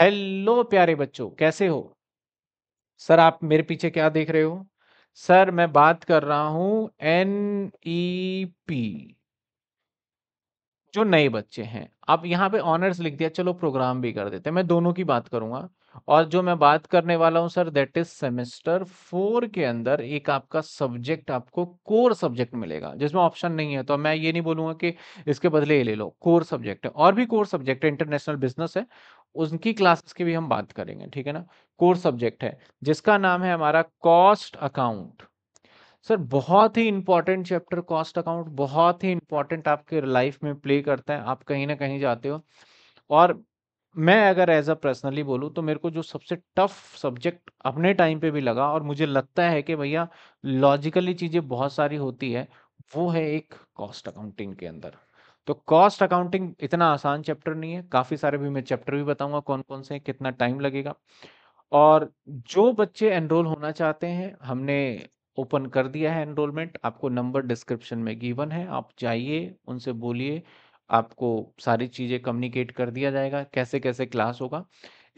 hello प्यारे बच्चों कैसे हो सर आप मेरे पीछे क्या देख रहे हो सर मैं बात कर रहा हूं एन ई पी जो नए बच्चे हैं आप यहां पे ऑनर्स लिख दिया चलो प्रोग्राम भी कर देते हैं मैं दोनों की बात करूंगा और जो मैं बात करने वाला हूं sir that is semester four के अंदर एक आपका सब्जेक्ट आपको कोर सब्जेक्ट मिलेगा जिसमें ऑप्शन नहीं है तो मैं ये नहीं बोलूंगा कि इसके बदले ये ले लो कोर सब्जेक्ट है और भी कोर सब्जेक्ट है इंटरनेशनल बिजनेस है उनकी क्लासेस की भी हम बात करेंगे ठीक है ना कोर सब्जेक्ट है जिसका नाम है हमारा कॉस्ट अकाउंट सर बहुत ही इंपॉर्टेंट चैप्टर कॉस्ट अकाउंट बहुत ही इंपॉर्टेंट आपके लाइफ में प्ले करता है आप कहीं ना कहीं जाते हो और मैं अगर एज अ पर्सनली बोलूँ तो मेरे को जो सबसे टफ सब्जेक्ट अपने टाइम पे भी लगा और मुझे लगता है कि भैया लॉजिकली चीज़ें बहुत सारी होती है वो है एक कॉस्ट अकाउंटिंग के अंदर तो कॉस्ट अकाउंटिंग इतना आसान चैप्टर नहीं है काफ़ी सारे भी मैं चैप्टर भी बताऊंगा कौन कौन से कितना टाइम लगेगा और जो बच्चे एनरोल होना चाहते हैं हमने ओपन कर दिया है एनरोलमेंट आपको नंबर डिस्क्रिप्शन में गिवन है आप जाइए उनसे बोलिए आपको सारी चीज़ें कम्युनिकेट कर दिया जाएगा कैसे कैसे क्लास होगा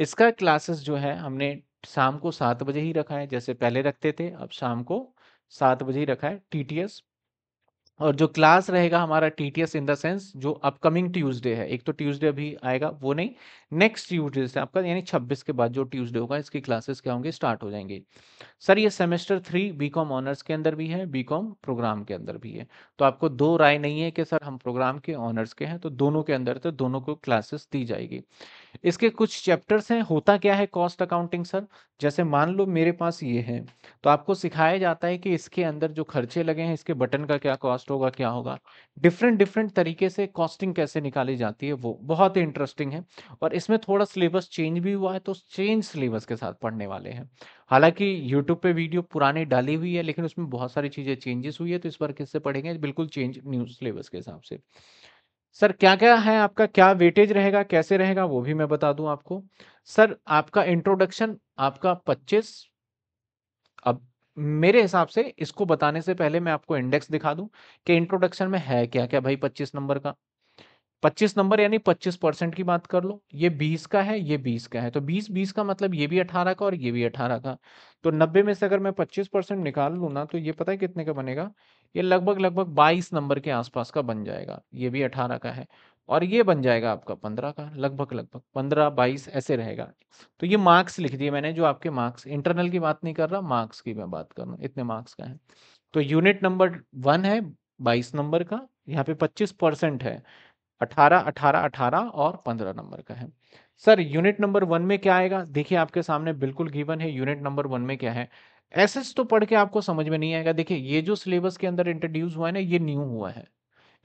इसका क्लासेस जो है हमने शाम को सात बजे ही रखा है जैसे पहले रखते थे अब शाम को सात बजे ही रखा है टी टी एस और जो क्लास रहेगा हमारा T T S in the sense जो अपकमिंग ट्यूसडे है एक तो ट्यूसडे अभी आएगा वो नहीं नेक्स्ट ट्यूजडे से आपका यानी 26 के बाद जो ट्यूसडे होगा इसकी क्लासेस क्या होंगे स्टार्ट हो जाएंगे सर ये semester three B com honours के अंदर भी है बी कॉम प्रोग्राम के अंदर भी है तो आपको दो राय नहीं है कि सर हम प्रोग्राम के ऑनर्स के हैं तो दोनों के अंदर तो दोनों को क्लासेस दी जाएगी इसके कुछ चैप्टर्स हैं होता क्या है कॉस्ट अकाउंटिंग सर जैसे मान लो मेरे पास ये है तो आपको सिखाया जाता है कि इसके अंदर जो खर्चे लगे हैं इसके बटन का क्या कॉस्ट कॉस्ट होगा क्या होगा डिफरेंट डिफरेंट तरीके से कॉस्टिंग कैसे निकाली जाती है वो बहुत ही इंटरेस्टिंग है और इसमें थोड़ा सिलेबस चेंज भी हुआ है तो चेंज सिलेबस के साथ पढ़ने वाले हैं हालांकि यूट्यूब पे वीडियो पुरानी डाली हुई है लेकिन उसमें बहुत सारी चीज़ें चेंजेस हुई है तो इस बार किससे पढ़ेंगे बिल्कुल चेंज न्यू सिलेबस के हिसाब से सर क्या क्या है आपका क्या वेटेज रहेगा कैसे रहेगा वो भी मैं बता दूं आपको सर आपका इंट्रोडक्शन आपका 25 मेरे हिसाब से इसको बताने से पहले मैं आपको इंडेक्स दिखा दूं कि इंट्रोडक्शन में है क्या क्या भाई 25 नंबर का 25 नंबर यानी 25 परसेंट की बात कर लो ये 20 का है ये 20 का है तो 20 20 का मतलब ये भी 18 का और ये भी 18 का तो 90 में से अगर मैं 25 परसेंट निकाल लूँ ना तो ये पता है कितने का बनेगा ये लगभग लगभग 22 नंबर के आसपास का बन जाएगा ये भी 18 का है और ये बन जाएगा आपका पंद्रह का लगभग लगभग पंद्रह बाईस ऐसे रहेगा तो ये मार्क्स लिख दिए मैंने जो आपके मार्क्स इंटरनल की बात नहीं कर रहा मार्क्स की मैं बात कर रहा हूँ इतने मार्क्स का है तो यूनिट नंबर वन है बाईस नंबर का यहाँ पे पच्चीस परसेंट है अठारह अठारह अठारह और पंद्रह नंबर का है सर यूनिट नंबर वन में क्या आएगा देखिए आपके सामने बिल्कुल गिवन है यूनिट नंबर वन में क्या है एस तो पढ़ के आपको समझ में नहीं आएगा देखिए ये जो सिलेबस के अंदर इंट्रोड्यूस हुआ है ना ये न्यू हुआ है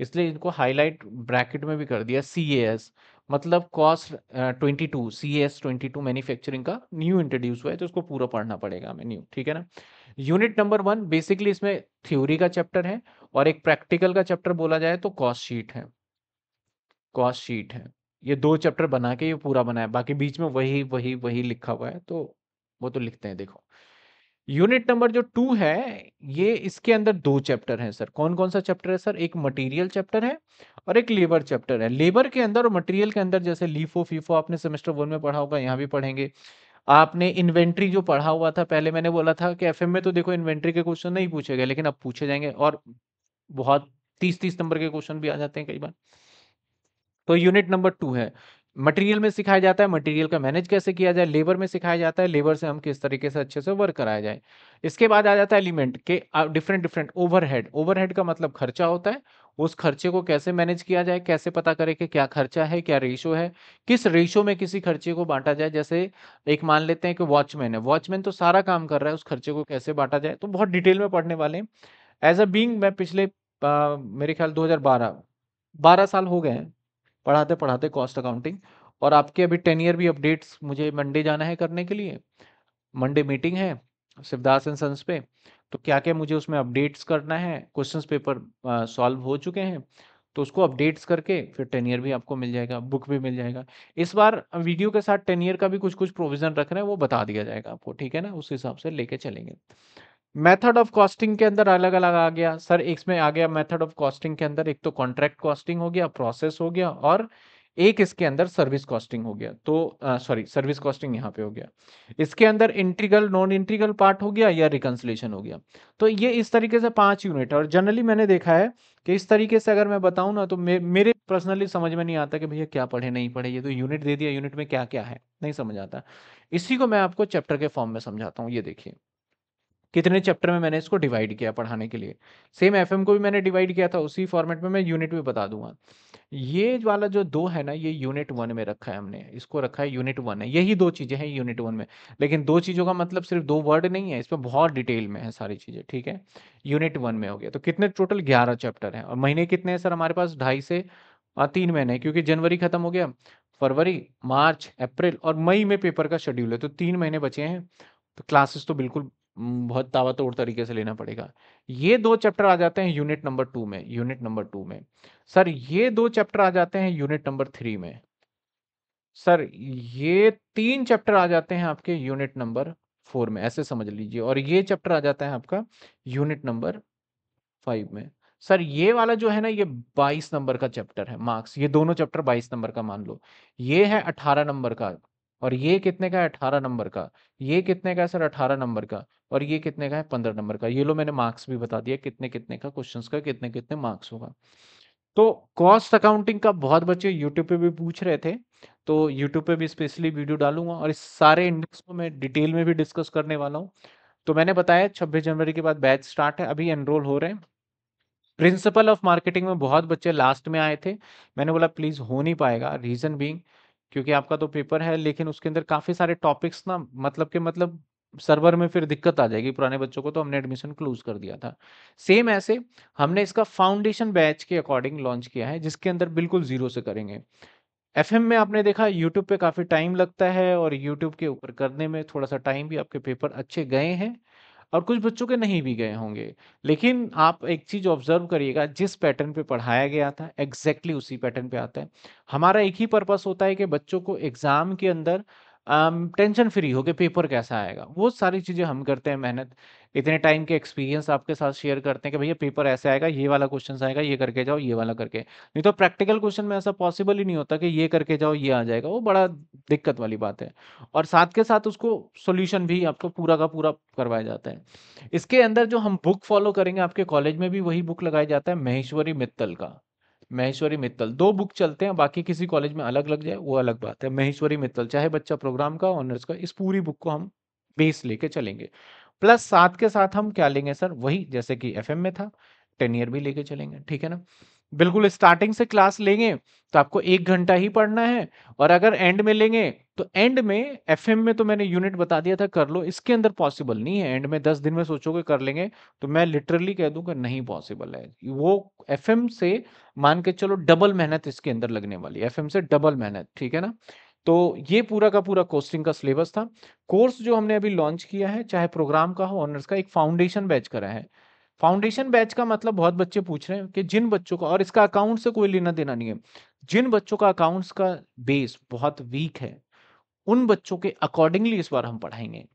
इसलिए इनको हाईलाइट ब्रैकेट में भी कर दिया सी एस मतलब cost twenty two C S twenty two manufacturing का न्यू इंट्रोड्यूस हुआ है तो उसको पूरा पढ़ना पड़ेगा हमें न्यू ठीक है ना यूनिट नंबर वन बेसिकली इसमें थ्योरी का चैप्टर है और एक प्रैक्टिकल का चैप्टर बोला जाए तो कॉस्ट शीट है कॉस्ट शीट है ये दो चैप्टर बना के ये पूरा बनाया बाकी बीच में वही वही वही लिखा हुआ है तो वो तो लिखते हैं देखो यूनिट नंबर जो टू है ये इसके अंदर दो चैप्टर हैं सर कौन कौन सा चैप्टर है सर एक मटेरियल चैप्टर है और एक लेबर चैप्टर है लेबर के अंदर और मटेरियल के अंदर जैसे लीफो फीफो आपने सेमेस्टर वन में पढ़ा होगा यहाँ भी पढ़ेंगे आपने इन्वेंट्री जो पढ़ा हुआ था पहले मैंने बोला था कि एफ में तो देखो इन्वेंट्री के क्वेश्चन नहीं पूछे गए लेकिन अब पूछे जाएंगे और बहुत तीस तीस नंबर के क्वेश्चन भी आ जाते हैं कई बार तो यूनिट नंबर टू है मटेरियल में सिखाया जाता है मटेरियल का मैनेज कैसे किया जाए लेबर में सिखाया जाता है लेबर से हम किस तरीके से अच्छे से वर्क कराया जाए इसके बाद आ जाता है एलिमेंट के डिफरेंट डिफरेंट ओवरहेड ओवरहेड का मतलब खर्चा होता है उस खर्चे को कैसे मैनेज किया जाए कैसे पता करें कि क्या खर्चा है क्या रेशो है किस रेशो में किसी खर्चे को बांटा जाए जैसे एक मान लेते हैं कि वॉचमैन है वॉचमैन तो सारा काम कर रहा है उस खर्चे को कैसे बांटा जाए तो बहुत डिटेल में पढ़ने वाले हैं एज अ बींग मैं पिछले आ, मेरे ख्याल 2012 12 साल हो गए हैं पढ़ाते पढ़ाते कॉस्ट अकाउंटिंग और आपके अभी टेन ईयर भी अपडेट्स मुझे मंडे जाना है करने के लिए मंडे मीटिंग है शिवदास एंड सन्स पे तो क्या क्या मुझे उसमें अपडेट्स करना है क्वेश्चंस पेपर सॉल्व हो चुके हैं तो उसको अपडेट्स करके फिर टेन ईयर भी आपको मिल जाएगा बुक भी मिल जाएगा इस बार वीडियो के साथ टेन ईयर का भी कुछ कुछ प्रोविजन रख रहे हैं वो बता दिया जाएगा आपको ठीक है ना उस हिसाब से लेके चलेंगे मेथड ऑफ कॉस्टिंग के अंदर अलग अलग आ गया सर इसमें आ गया मेथड ऑफ कॉस्टिंग के अंदर एक तो कॉन्ट्रैक्ट कॉस्टिंग हो गया प्रोसेस हो गया और एक इसके अंदर सर्विस कॉस्टिंग हो गया तो सॉरी सर्विस कॉस्टिंग यहाँ पे हो गया इसके अंदर इंट्रीगल नॉन इंट्रीगल पार्ट हो गया या रिकन्सलेशन हो गया तो ये इस तरीके से पांच यूनिट और जनरली मैंने देखा है कि इस तरीके से अगर मैं बताऊं ना तो मे, मेरे पर्सनली समझ में नहीं आता कि भैया क्या पढ़े नहीं पढ़े ये तो यूनिट दे दिया यूनिट में क्या क्या है नहीं समझ आता इसी को मैं आपको चैप्टर के फॉर्म में समझाता हूँ ये देखिए कितने चैप्टर में मैंने इसको डिवाइड किया पढ़ाने के लिए सेम एफ को भी मैंने डिवाइड किया था उसी फॉर्मेट में मैं यूनिट भी बता दूंगा ये वाला जो दो है ना ये यूनिट वन में रखा है हमने इसको रखा है यूनिट वन है यही दो चीज़ें हैं यूनिट वन में लेकिन दो चीज़ों का मतलब सिर्फ दो वर्ड नहीं है इसमें बहुत डिटेल में है सारी चीज़ें ठीक है यूनिट वन में हो गया तो कितने टोटल ग्यारह चैप्टर हैं और महीने कितने हैं सर हमारे पास ढाई से हाँ, तीन महीने क्योंकि जनवरी खत्म हो गया फरवरी मार्च अप्रैल और मई में पेपर का शेड्यूल है तो तीन महीने बचे हैं तो क्लासेस तो बिल्कुल बहुत ताबड़तोड़ तरीके से लेना पड़ेगा ये दो चैप्टर आ जाते हैं यूनिट नंबर टू में यूनिट नंबर टू में सर ये दो चैप्टर आ जाते हैं यूनिट नंबर थ्री में सर ये तीन चैप्टर आ जाते हैं आपके यूनिट नंबर फोर में ऐसे समझ लीजिए और ये चैप्टर आ जाता है आपका यूनिट नंबर फाइव में सर ये वाला जो है ना ये बाईस नंबर का चैप्टर है मार्क्स ये दोनों चैप्टर बाईस नंबर का मान लो ये है अठारह नंबर का और ये कितने का है अठारह नंबर का ये कितने का है सर अठारह नंबर का और ये कितने का है पंद्रह नंबर का ये लो मैंने मार्क्स भी बता दिया कितने कितने का क्वेश्चंस का कितने कितने मार्क्स होगा तो कॉस्ट अकाउंटिंग का बहुत बच्चे यूट्यूब पे भी पूछ रहे थे तो यूट्यूब पे भी स्पेशली वीडियो डालूंगा और इस सारे इंडेक्स को मैं डिटेल में भी डिस्कस करने वाला हूँ तो मैंने बताया छब्बीस जनवरी के बाद बैच स्टार्ट है अभी एनरोल हो रहे हैं प्रिंसिपल ऑफ मार्केटिंग में बहुत बच्चे लास्ट में आए थे मैंने बोला प्लीज हो नहीं पाएगा रीजन बींग क्योंकि आपका तो पेपर है लेकिन उसके अंदर काफ़ी सारे टॉपिक्स ना मतलब के मतलब सर्वर में फिर दिक्कत आ जाएगी पुराने बच्चों को तो हमने एडमिशन क्लोज कर दिया था सेम ऐसे हमने इसका फाउंडेशन बैच के अकॉर्डिंग लॉन्च किया है जिसके अंदर बिल्कुल जीरो से करेंगे एफ में आपने देखा यूट्यूब पे काफ़ी टाइम लगता है और यूट्यूब के ऊपर करने में थोड़ा सा टाइम भी आपके पेपर अच्छे गए हैं और कुछ बच्चों के नहीं भी गए होंगे लेकिन आप एक चीज ऑब्जर्व करिएगा जिस पैटर्न पे पढ़ाया गया था एग्जैक्टली exactly उसी पैटर्न पे आता है हमारा एक ही पर्पस होता है कि बच्चों को एग्जाम के अंदर टेंशन फ्री हो के पेपर कैसा आएगा वो सारी चीज़ें हम करते हैं मेहनत इतने टाइम के एक्सपीरियंस आपके साथ शेयर करते हैं कि भैया पेपर ऐसे आएगा ये वाला क्वेश्चन आएगा ये करके जाओ ये वाला करके नहीं तो प्रैक्टिकल क्वेश्चन में ऐसा पॉसिबल ही नहीं होता कि ये करके जाओ ये आ जाएगा वो बड़ा दिक्कत वाली बात है और साथ के साथ उसको सोल्यूशन भी आपको पूरा का पूरा करवाया जाता है इसके अंदर जो हम बुक फॉलो करेंगे आपके कॉलेज में भी वही बुक लगाया जाता है महेश्वरी मित्तल का महेश्वरी मित्तल दो बुक चलते हैं बाकी किसी कॉलेज में अलग लग जाए वो अलग बात है महेश्वरी मित्तल चाहे बच्चा प्रोग्राम का ऑनर्स का इस पूरी बुक को हम बेस लेके चलेंगे प्लस सात के साथ हम क्या लेंगे सर वही जैसे कि एफ में था टेन ईयर भी लेके चलेंगे ठीक है ना बिल्कुल स्टार्टिंग से क्लास लेंगे तो आपको एक घंटा ही पढ़ना है और अगर एंड में लेंगे तो एंड में एफएम में तो मैंने यूनिट बता दिया था कर लो इसके अंदर पॉसिबल नहीं है एंड में दस दिन में सोचोगे कर लेंगे तो मैं लिटरली कह दूंगा नहीं पॉसिबल है वो एफएम से मान के चलो डबल मेहनत इसके अंदर लगने वाली है एफ से डबल मेहनत ठीक है ना तो ये पूरा का पूरा कोस्टिंग का सिलेबस था कोर्स जो हमने अभी लॉन्च किया है चाहे प्रोग्राम का हो ऑनर्स का एक फाउंडेशन बैच करा है फाउंडेशन बैच का मतलब बहुत बच्चे पूछ रहे हैं कि जिन बच्चों का और इसका अकाउंट से कोई लेना देना नहीं है जिन बच्चों का अकाउंट्स का बेस बहुत वीक है उन बच्चों के अकॉर्डिंगली इस बार हम पढ़ाएंगे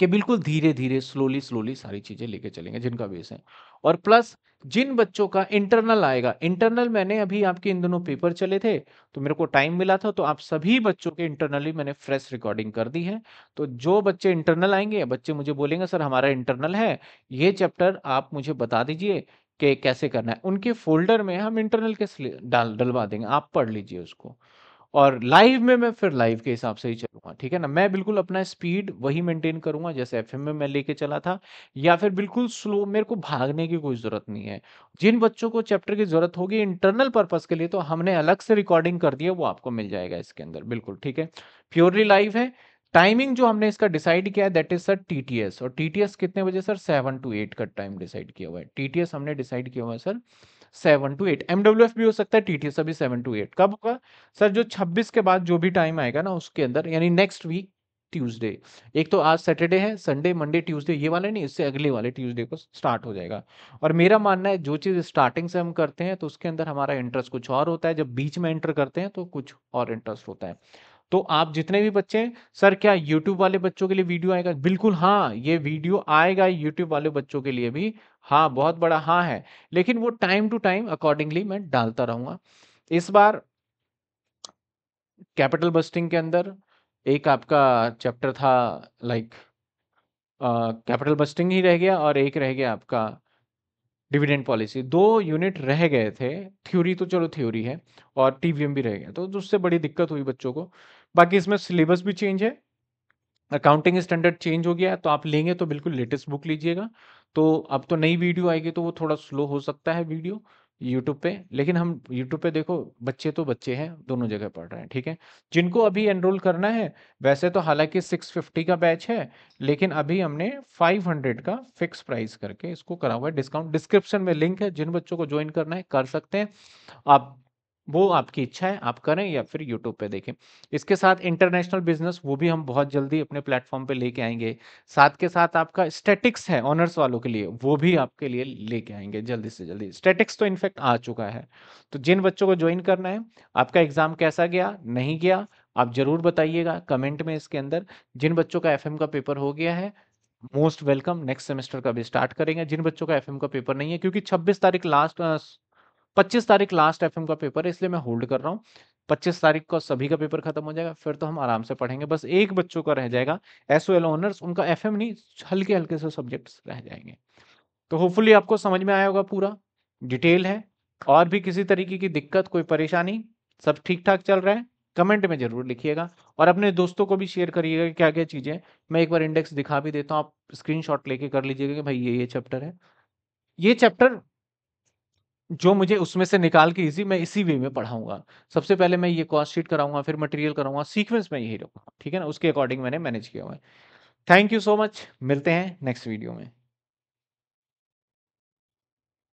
कि बिल्कुल धीरे धीरे स्लोली स्लोली सारी चीज़ें लेके चलेंगे जिनका बेस है और प्लस जिन बच्चों का इंटरनल आएगा इंटरनल मैंने अभी आपके इन दोनों पेपर चले थे तो मेरे को टाइम मिला था तो आप सभी बच्चों के इंटरनली मैंने फ्रेश रिकॉर्डिंग कर दी है तो जो बच्चे इंटरनल आएंगे बच्चे मुझे बोलेंगे सर हमारा इंटरनल है ये चैप्टर आप मुझे बता दीजिए कि कैसे करना है उनके फोल्डर में हम इंटरनल के डाल डलवा देंगे आप पढ़ लीजिए उसको और लाइव में मैं फिर लाइव के हिसाब से ही चलूंगा ठीक है ना मैं बिल्कुल अपना स्पीड वही मेंटेन करूंगा जैसे एफ में मैं लेके चला था या फिर बिल्कुल स्लो मेरे को भागने की कोई ज़रूरत नहीं है जिन बच्चों को चैप्टर की ज़रूरत होगी इंटरनल पर्पज़ के लिए तो हमने अलग से रिकॉर्डिंग कर दिया वो आपको मिल जाएगा इसके अंदर बिल्कुल ठीक है प्योरली लाइव है टाइमिंग जो हमने इसका डिसाइड किया है दैट इज सर टीटीएस और टीटीएस कितने बजे सर सेवन टू एट का टाइम डिसाइड किया हुआ है टीटीएस हमने डिसाइड किया हुआ है sir seven to eight MW भी हो सकता है टीटीएस अभी सेवन टू एट कब होगा सर जो छब्बीस के बाद जो भी टाइम आएगा ना उसके अंदर यानी नेक्स्ट वीक ट्यूसडे एक तो आज सैटरडे है संडे मंडे ट्यूसडे ये वाले नहीं इससे अगले वाले ट्यूसडे को स्टार्ट हो जाएगा और मेरा मानना है जो चीज़ स्टार्टिंग से हम करते हैं तो उसके अंदर हमारा इंटरेस्ट कुछ और होता है जब बीच में एंटर करते हैं तो कुछ और इंटरेस्ट होता है तो आप जितने भी बच्चे हैं सर क्या यूट्यूब वाले बच्चों के लिए वीडियो आएगा बिल्कुल हाँ ये वीडियो आएगा यूट्यूब वाले बच्चों के लिए भी हाँ बहुत बड़ा हाँ है लेकिन वो टाइम टू टाइम अकॉर्डिंगली मैं डालता रहूंगा इस बार कैपिटल बस्टिंग के अंदर एक आपका चैप्टर था लाइक कैपिटल बस्टिंग ही रह गया और एक रह गया आपका डिविडेंड पॉलिसी दो यूनिट रह गए थे थ्योरी तो चलो थ्योरी है और टीवीएम भी रह गया तो उससे बड़ी दिक्कत हुई बच्चों को बाकी इसमें सिलेबस भी चेंज है अकाउंटिंग स्टैंडर्ड चेंज हो गया है तो आप लेंगे तो बिल्कुल लेटेस्ट बुक लीजिएगा तो अब तो नई वीडियो आएगी तो वो थोड़ा स्लो हो सकता है वीडियो यूट्यूब पे लेकिन हम यूट्यूब पे देखो बच्चे तो बच्चे हैं दोनों जगह पढ़ रहे हैं ठीक है जिनको अभी एनरोल करना है वैसे तो हालांकि 650 का बैच है लेकिन अभी हमने 500 का फिक्स प्राइस करके इसको करा हुआ है डिस्काउंट डिस्क्रिप्शन में लिंक है जिन बच्चों को ज्वाइन करना है कर सकते हैं आप वो आपकी इच्छा है आप करें या फिर यूट्यूब पे देखें इसके साथ इंटरनेशनल बिजनेस वो भी हम बहुत जल्दी अपने प्लेटफॉर्म पे लेके आएंगे साथ के साथ आपका स्टेटिक्स है ऑनर्स वालों के लिए वो भी आपके लिए लेके आएंगे जल्दी से जल्दी स्टेटिक्स तो इनफेक्ट आ चुका है तो जिन बच्चों को ज्वाइन करना है आपका एग्जाम कैसा गया नहीं गया आप जरूर बताइएगा कमेंट में इसके अंदर जिन बच्चों का एफ का पेपर हो गया है मोस्ट वेलकम नेक्स्ट सेमेस्टर का भी स्टार्ट करेंगे जिन बच्चों का एफ का पेपर नहीं है क्योंकि 26 तारीख लास्ट 25 तारीख लास्ट एफ का पेपर है इसलिए मैं होल्ड कर रहा हूँ पच्चीस तारीख को सभी का पेपर खत्म हो जाएगा फिर तो हम आराम से पढ़ेंगे बस एक बच्चों का रह जाएगा एसओ एल ऑनर्स उनका एफ नहीं हल्के हल्के से सब्जेक्ट्स रह जाएंगे तो होपफुली आपको समझ में आया होगा पूरा डिटेल है और भी किसी तरीके की दिक्कत कोई परेशानी सब ठीक ठाक चल रहा है कमेंट में जरूर लिखिएगा और अपने दोस्तों को भी शेयर करिएगा कि क्या क्या चीज़ें मैं एक बार इंडेक्स दिखा भी देता हूँ आप स्क्रीनशॉट लेके कर लीजिएगा कि भाई ये ये चैप्टर है ये चैप्टर जो मुझे उसमें से निकाल के इजी मैं इसी वे में पढ़ाऊंगा सबसे पहले मैं ये कॉस्ट शीट कराऊंगा फिर मटेरियल कराऊंगा सीक्वेंस में यही रखूंगा ठीक है ना उसके अकॉर्डिंग मैंने मैनेज किया हुआ है थैंक यू सो मच मिलते हैं नेक्स्ट वीडियो में